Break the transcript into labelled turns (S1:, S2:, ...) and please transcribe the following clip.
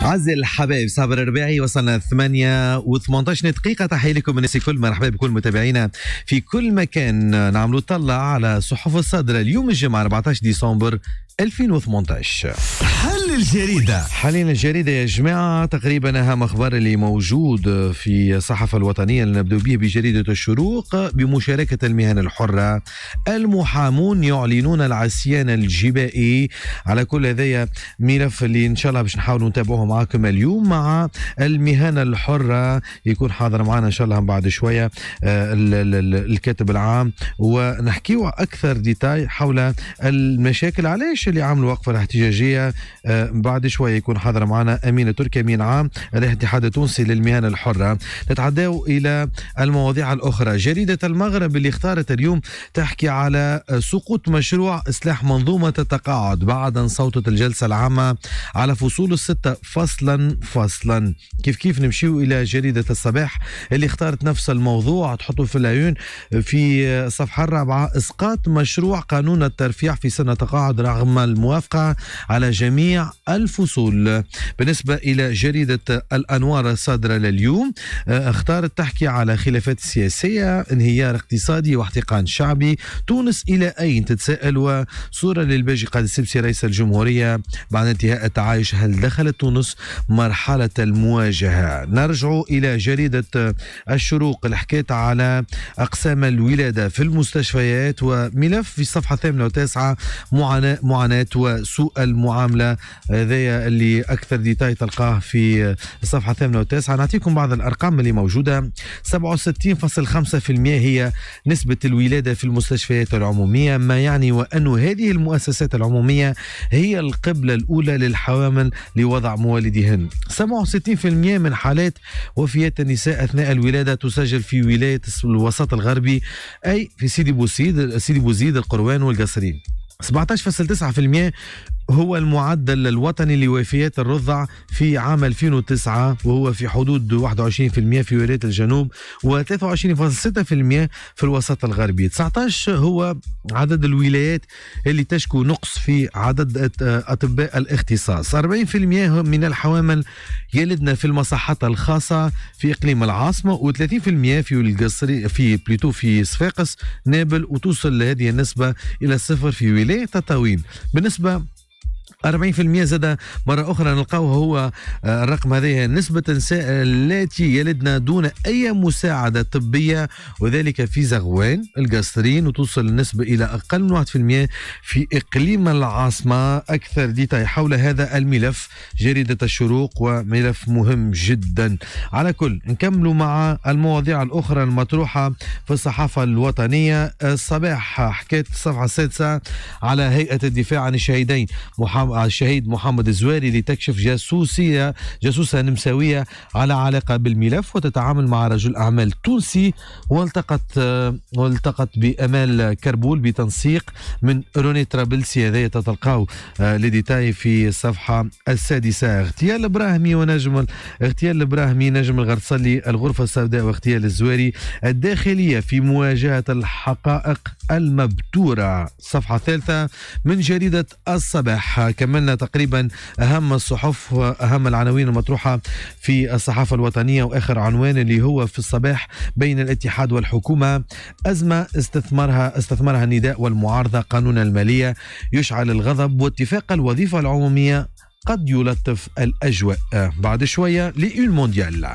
S1: عز الحبايب صابر الرباعي وصلنا 8 و18 دقيقة تحية لكم من الكل مرحبا بكل متابعينا في كل مكان نعملوا طلع على صحف الصدر اليوم الجمعة 14 ديسمبر 2018 حل الجريدة حاليا الجريدة يا جماعة تقريبا أهم أخبار اللي موجود في الصحافة الوطنية اللي نبدأ به بجريدة الشروق بمشاركة المهن الحرة المحامون يعلنون العصيان الجبائي على كل هذايا ملف اللي إن شاء الله باش نحاولوا نتابعوه معاكم اليوم مع المهن الحرة يكون حاضر معنا إن شاء الله بعد شوية آه، الكاتب العام ونحكيوا أكثر ديتاي حول المشاكل علاش اللي عملوا وقفه الاحتجاجيه آه، بعد شويه يكون حاضر معنا امين تركي امين عام الاتحاد التونسي للمهن الحره نتعداو الى المواضيع الاخرى جريده المغرب اللي اختارت اليوم تحكي على سقوط مشروع اصلاح منظومه التقاعد بعد ان صوتت الجلسه العامه على فصول السته فصلا فصلا كيف كيف نمشيو الى جريده الصباح اللي اختارت نفس الموضوع تحطوا في العيون في الصفحه الرابعه اسقاط مشروع قانون الترفيع في سنه تقاعد رغم الموافقة على جميع الفصول بالنسبة إلى جريدة الأنوار الصادرة لليوم آه، اختارت تحكي على خلافات سياسية انهيار اقتصادي واحتقان شعبي تونس إلى أين تتساءل وصورة للباجي قاد السبسي رئيس الجمهورية بعد انتهاء التعايش هل دخلت تونس مرحلة المواجهة نرجع إلى جريدة آه، الشروق اللي حكيت على أقسام الولادة في المستشفيات وملف في الصفحة الثامنة والتاسعة معاناة المعاناه وسوء المعامله هذايا اللي اكثر ديتاي تلقاه في الصفحه الثامنه والتاسعه نعطيكم بعض الارقام اللي موجوده 67.5% هي نسبه الولاده في المستشفيات العموميه ما يعني وانه هذه المؤسسات العموميه هي القبله الاولى للحوامل لوضع موالدهن 67% من حالات وفيات النساء اثناء الولاده تسجل في ولايه الوسط الغربي اي في سيدي بوزيد سيدي بوزيد القروان والقصرين 17.9% هو المعدل الوطني لوفيات الرضع في عام 2009 وهو في حدود 21% في ولاية الجنوب و23.6% في الوسط الغربي 19 هو عدد الولايات اللي تشكو نقص في عدد أطباء الاختصاص 40% من الحوامل يلدن في المصحات الخاصة في إقليم العاصمة و30% في القصري في بليتو في صفاقس نابل وتوصل هذه النسبة إلى صفر في ولاية تطاوين بالنسبة 40% زاد مرة أخرى نلقاوه هو آه، الرقم هذا نسبة النساء التي يلدن دون أي مساعدة طبية وذلك في زغوان القاصرين وتوصل النسبة إلى أقل من 1% في إقليم العاصمة أكثر ديتاي حول هذا الملف جريدة الشروق وملف مهم جدا على كل نكملوا مع المواضيع الأخرى المطروحة في الصحافة الوطنية الصباح حكيت الصفحة السادسة على هيئة الدفاع عن الشهيدين محمد الشهيد محمد الزواري لتكشف جاسوسية جاسوسة نمساوية على علاقة بالملف وتتعامل مع رجل أعمال تونسي والتقت آه، والتقت بأمال كربول بتنسيق من روني طرابلسي هذا تتلقاو آه، لديتاي في الصفحة السادسة اغتيال إبراهيمي ونجم اغتيال إبراهيمي نجم الغرصلي الغرفة السوداء واغتيال الزواري الداخلية في مواجهة الحقائق المبتورة صفحة ثالثة من جريدة الصباح كملنا تقريبا أهم الصحف واهم العناوين المطروحة في الصحافة الوطنية وآخر عنوان اللي هو في الصباح بين الاتحاد والحكومة أزمة استثمارها استثمرها النداء والمعارضة قانون المالية يشعل الغضب واتفاق الوظيفة العمومية قد يلطف الأجواء بعد شوية لي مونديال